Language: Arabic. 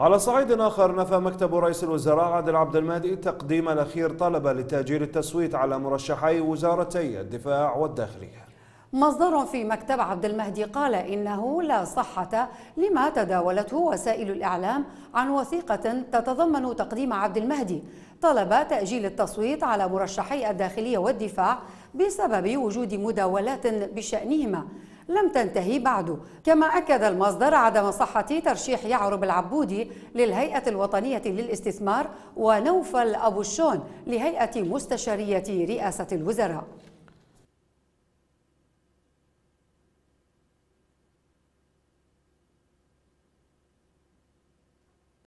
على صعيد آخر نفى مكتب رئيس الوزراء عادل عبد المهدي تقديم الأخير طلبة لتأجيل التصويت على مرشحي وزارتي الدفاع والداخلية مصدر في مكتب عبد المهدي قال إنه لا صحة لما تداولته وسائل الإعلام عن وثيقة تتضمن تقديم عبد المهدي طلب تأجيل التصويت على مرشحي الداخلية والدفاع بسبب وجود مداولات بشأنهما لم تنتهي بعد كما أكد المصدر عدم صحة ترشيح يعرب العبودي للهيئة الوطنية للاستثمار ونوفل أبو الشون لهيئة مستشارية رئاسة الوزراء